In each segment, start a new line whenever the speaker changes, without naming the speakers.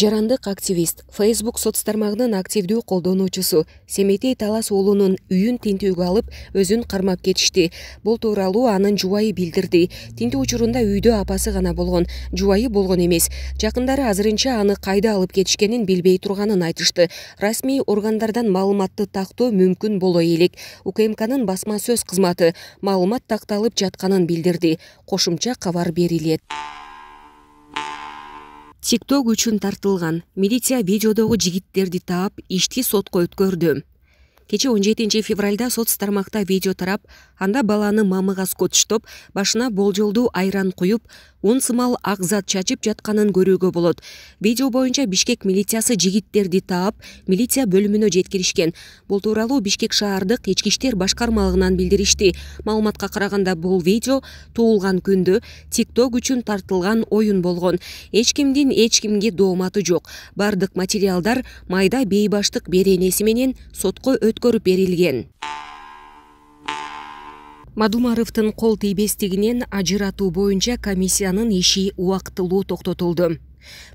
жарандык активист фейсбук соц тармагынын активдүү колдонуучусу семетей талас уулунун үйүн тинтүүгө алып өзүн кармап кетишти бул тууралуу анын жубайы билдирди тинтүү учурунда үйдө апасы гана болгон жубайы болгон эмес жакындары азырынча аны кайда алып кетишкенин билбей турганын айтышты расмий органдардан маалыматты тактоо мүмкүн боло элек укмкнын басма сөз кызматы маалымат такталып жатканын билдирди кошумча кабар берилет тикток үчүн тартылган милиция видеодогу жигиттерди таап ишти сотко өткөрдү кече он жетинчи февралда соц тармакта видео тарап анда баланы мамыга скотчтоп башына болжолдуу айран куюп он сымал ак зат чачып жатканын көрүүгө болот видео боюнча бишкек милициясы жигиттерди таап милиция бөлүмүнө жеткиришкен бул тууралуу бишкек шаардык ички иштер башкармалыгынан билдиришти маалыматка караганда бул видео туулган күндө тик ток үчүн тартылган оюн болгон эч кимдин эч кимге дооматы жок баардык материалдар майда бейбаштык беренеси менен сотко өткөрүп берилген мадумаровдун қол тийбестигинен ажырату боюнча комиссиянын иши убактылуу токтотулду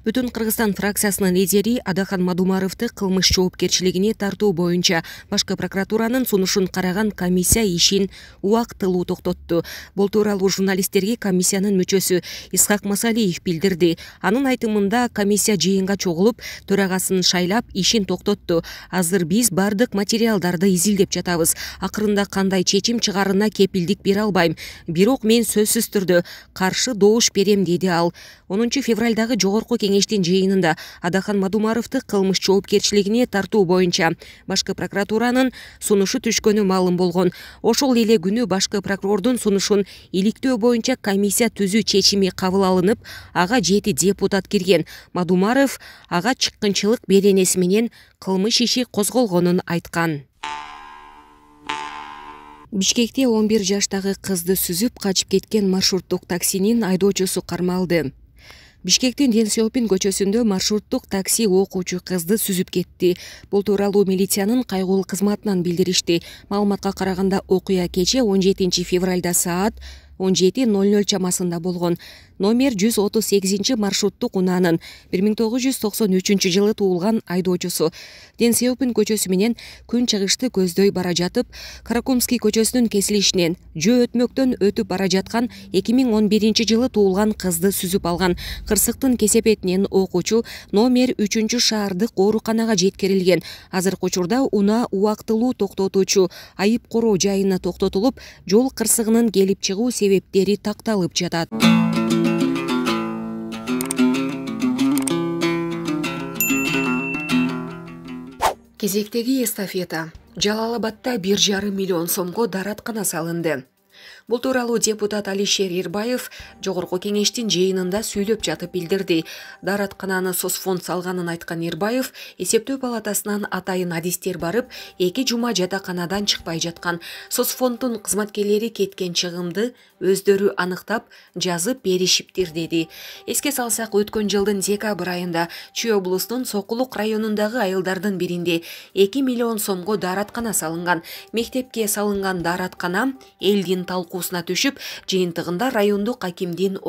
бүтін қырғызстан фракциясынын лидери адахан мадумаровду кылмыш жоопкерчилигине тартуу боюнча башкы прокуратуранын сунушун қараған комиссия ишин убактылуу токтотту Бұл тууралуу журналисттерге комиссиянын мүчөсү исхак масалиев билдирди анын айтымында комиссия жыйынга чогулуп төрагасын шайлап ишин токтотту азыр биз бардык материалдарды изилдеп жатабыз ақырында қандай чечим чыгаарына кепилдик бере албайм бирок мен сөзсүз түрдө каршы добуш берем деди ал онунчу февральдағы жогорку жогорку кеңештин жыйынында адахан мадумаровду кылмыш жоопкерчилигине тартуу боюнча башкы прокуратуранын сунушу түшкөнү маалым болгон ошол эле күнү башкы прокурордун сунушун иликтөө боюнча комиссия түзүү чечими кабыл алынып ага жети депутат кирген мадумаров ага чыккынчылык беренеси менен кылмыш иши козголгонун айткан бишкекте он бир жаштагы кызды сүзүп качып кеткен маршруттук таксинин айдоочусу кармалды бишкектин ден денсеопин көчөсүндө маршруттук такси окуучу кызды сүзүп кетти бул тууралуу милициянын кайгылуу кызматынан билдиришти маалыматка караганда окуя кечээ он жетинчи февралда саат он жети ноль ноль чамасында болгон номер жүз отуз сегизинчи маршруттук унаанын бир миң тогуз жүз токсон үчүнчү жылы туулган айдоочусу денсеопин көчөсү менен күн чыгышты көздөй бара жатып каракумский көчөсүнүн кесилишинен жөө өтмөктөн өтүп бара жаткан эки миң он биринчи жылы туулган кызды сүзүп алган кырсыктын кесепетинен окуучу номер үчүнчү шаардык ооруканага жеткирилген азыркы учурда унаа убактылуу токтотуучу айып короо жайына токтотулуп жол кырсыгынын келип чыгуу себеп себептери такталып жатат кезектеги эстафета жалал абадта бир жарым миллион сомго даараткана салынды бул тууралуу депутат алишер эрбаев жогорку кеңештин жыйынында сүйлөп жатып билдирди даараткананы сосфонд салганын айткан эрбаев эсептөө палатасынан атайын адистер барып эки жума жатаканадан чыкпай жаткан сосфонддун кызматкерлери кеткен чыгымды өздөрү аныктап жазып беришиптир деди эске салсак өткөн жылдын декабрь айында чүй облусунун сокулук районундагы айылдардын биринде эки миллион сомго даараткана салынган мектепке салынган даараткана элдин талкуу қуысына түшіп, жиынтығында райондық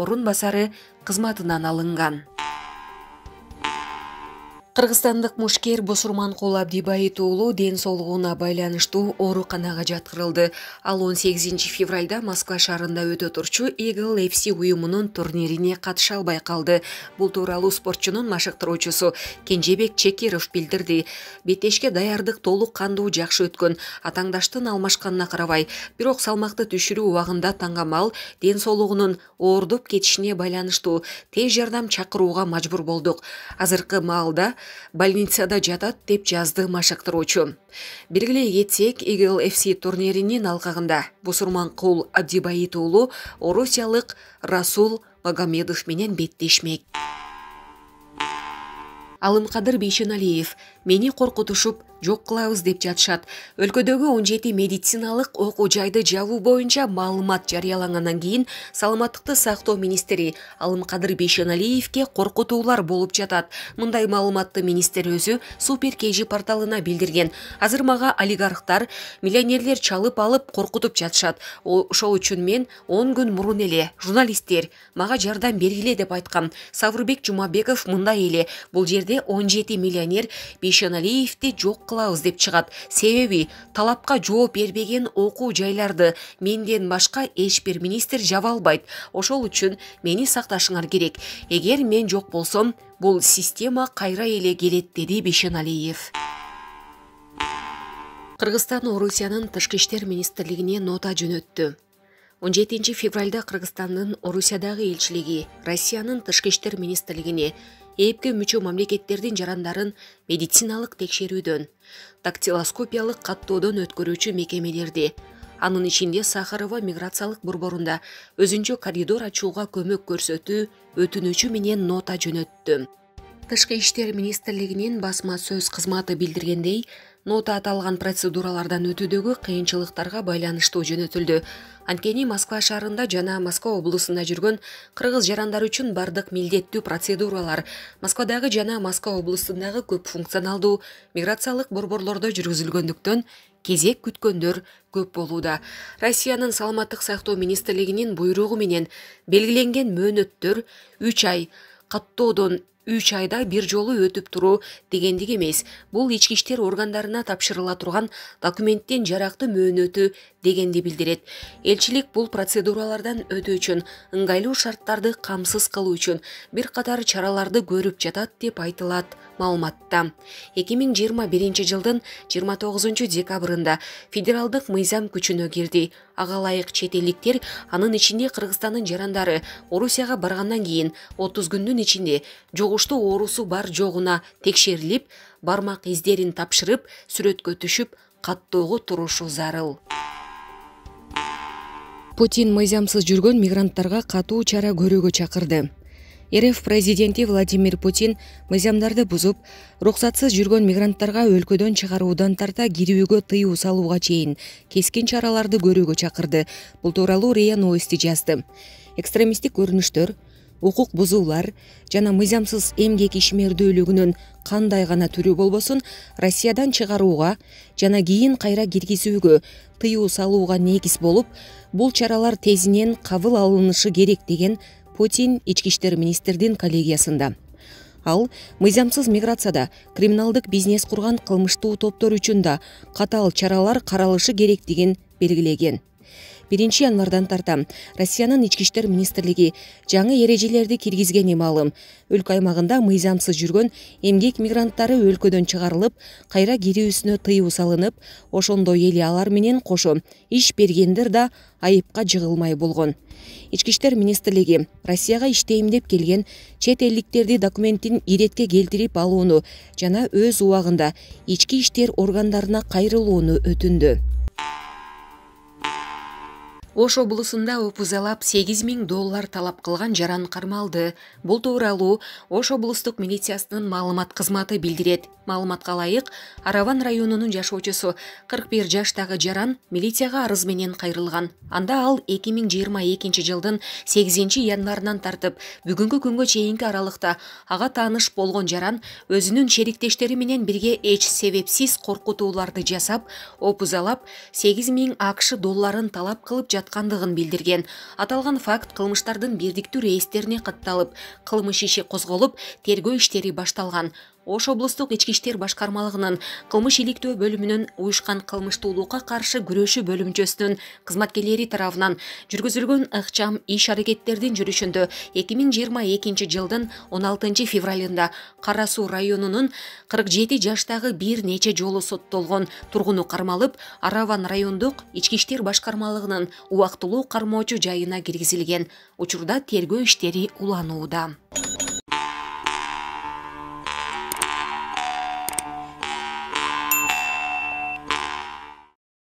орын басары қызматынан алынған. кыргызстандык мушкер босурманкул абдибайит уулу ден соолугуна байланыштуу ооруканага жаткырылды ал он сегизинчи февралда москва шаарында өтө турчу игл fc уюмунун турнирине катыша албай калды бул тууралуу спортчунун машыктыруучусу кенжебек чекиров билдирди беттешке даярдык толук кандуу жакшы өткөн атаңдаштын алмашканына карабай бирок салмакты түшүрүү убагында таңгамал ден соолугунун оордоп кетишине байланыштуу тез жардам чакырууга мажбур болдук азыркы маалда больницада жатат деп жазды машыктыруучу белгилей кетсек игл fc турниринин алкагында бусурманкул абдибаит уулу орусиялык расул магомедов менен беттешмек алымкадыр бейшеналиев мени коркутушуп жок кылабыз деп жатышат өлкөдөгү он жети медициналык окуу жайды жабуу боюнча маалымат жарыялангандан кийин саламаттыкты сактоо министри алымкадыр бейшеналиевке коркутуулар болуп жатат мындай маалыматты министр өзү супер kg порталына билдирген азыр мага олигархтар миллионерлер чалып алып коркутуп жатышат ошол үчүн мен он күн мурун эле журналисттер мага жардам бергиле деп айткам сабырбек жумабеков мындай эле бул жерде он жети миллионер бейшеналиевди жок қылауыз деп шығады себеби талапқа жооп бербеген оқу жайларды менден башка эч бир министр жаба албайт ошол үчүн мени сакташыңар керек эгер мен жок болсом бул система кайра эле келет деди бейшеналиев кыргызстан орусиянын тышкы иштер министрлигине нота жөнөттү 17 февралда кыргызстандын орусиядагы элчилиги россиянын тышкы иштер министрлигине ээпке мүчө мамлекеттердин жарандарын медициналык текшерүүдөн дактилоскопиялык каттоодон өткөрүүчү мекемелерди анын ичинде сахарова миграциялык борборунда өзүнчө коридор ачууга көмөк көрсөтүү өтүнүчү менен нота жөнөттү тышкы иштер министрлигинин басма сөз кызматы билдиргендей нота аталган процедуралардан өтүүдөгү кыйынчылыктарга байланыштуу жөнөтүлдү анткени москва шаарында жана москва облусунда жүргөн кыргыз жарандары үчүн бардык милдеттүү процедуралар москвадагы жана москва облусундагы көп функционалдуу миграциялык борборлордо жүргүзүлгөндүктөн кезек күткөндөр көп болууда россиянын саламаттык сактоо министрлигинин буйругу менен белгиленген мөөнөттөр үч ай каттоодон үч айда бир жолу өтүп туруу дегендик эмес бул ички иштер органдарына тапшырыла турган документтен жаракты мөөнөтү дегенди билдирет элчилик бул процедуралардан өтүү үчүн ыңгайлуу шарттарды камсыз кылуу үчүн бир катар чараларды көрүп жатат деп айтылат маалыматта эки миң жыйырма биринчи жылдын жыйырма тогузунчу декабрында федералдык мыйзам күчүнө кирди ага ылайык чет элдиктер анын ичинде кыргызстандын жарандары орусияга баргандан кийин отуз күндүн ичинде кошты оорусу бар жогуна текшерилип бармак издерин тапшырып сүрөткө түшүп каттоого турушу зарыл путин мыйзамсыз жүргөн мигранттарга катуу чара көрүүгө чакырды рф президенти владимир путин мыйзамдарды бузуп уруксатсыз жүргөн мигранттарга өлкөдөн чыгаруудан тарта кирүүгө тыюу салууга чейин кескин чараларды көрүүгө чакырды бул тууралуу риа новости жазды экстремисттик көрүнүштөр укук бузуулар жана мыйзамсыз эмгек ишмердүүлүгүнүн кандай гана түрү болбосун россиядан чыгарууга жана кийин кайра киргизүүгө тыюу салууга негиз болуп бул чаралар тезинен кабыл алынышы керек деген путин ички иштер министрдин коллегиясында ал мыйзамсыз миграцияда криминалдык бизнес курган кылмыштуу топтор үчүн да катаал чаралар каралышы керектигин белгилеген биринчи январдан тарта россиянын ички иштер министрлиги жаңы эрежелерди киргизгени маалым өлкө аймагында мыйзамсыз жүргөн эмгек мигранттары өлкөдөн чыгарылып кайра кирүүсүнө тыюу салынып ошондой эле алар менен кошо иш бергендер да айыпка жыгылмай болгон ички иштер министрлиги россияга иштейм деп келген чет элдиктерди документин иретке келтирип алууну жана өз убагында ички иштер органдарына кайрылууну өтүндү ош облусунда опузалап сегиз миң доллар талап кылган жаран кармалды бул тууралуу ош облустук милициясынын маалымат кызматы билдирет маалыматка ылайык араван районунун жашоочусу кырк бир жаштагы жаран милицияга арыз менен кайрылган анда ал эки миң жыйырма экинчи жылдын сегизинчи январынан тартып бүгүнкү күнгө чейинки аралыкта ага тааныш болгон жаран өзүнүн шериктештери менен бирге эч себепсиз коркутууларды жасап опузалап сегиз миң акш долларын талап кылып жат жатқандығын білдірген аталған факт қылмыштардың бердікті рейстеріне қатталып, қылмыш иши қозғолып, тергөө иштери башталған. ош облустук ички иштер башкармалыгынын кылмыш иликтөө бөлүмүнүн уюшкан кылмыштуулукка каршы күрөшүү бөлүмчөсүнүн кызматкерлери тарабынан жүргүзүлгөн ыкчам иш аракеттердин жүрүшүндө эки миң жыйырма экинчи жылдын он алтынчы февралында кара суу районунун кырк жети жаштагы бир нече жолу соттолгон тургуну кармалып араван райондук ички иштер башкармалыгынын убактылуу кармоочу жайына киргизилген учурда тергөө иштери уланууда